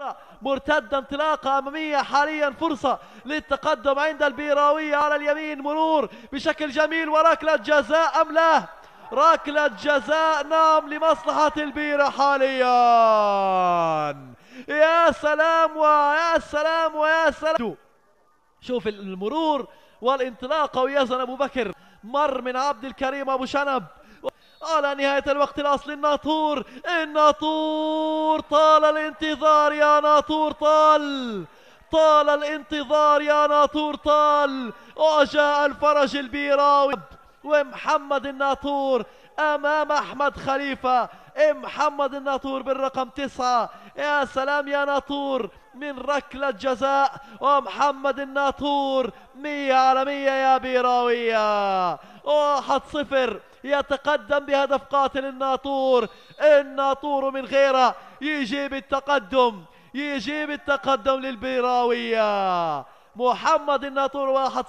كرة مرتدة انطلاقة أمامية حاليا فرصة للتقدم عند البيراوية على اليمين مرور بشكل جميل وركلة جزاء أم لا ركلة جزاء نعم لمصلحة البيرة حاليا يا سلام ويا سلام ويا سلام شوف المرور والانطلاقة ويزن أبو بكر مر من عبد الكريم أبو شنب على نهاية الوقت الأصلي الناطور الناطور طال الانتظار يا ناطور طال طال الانتظار يا ناطور طال وجاء الفرج البيراوي ومحمد الناطور أمام أحمد خليفة محمد الناطور بالرقم تسعة يا سلام يا ناطور من ركلة جزاء ومحمد الناطور مية على مية يا بيراوية واحد صفر يتقدم بهدف قاتل الناطور الناطور من غيره يجيب التقدم يجيب التقدم للبيراوية محمد الناطور واحد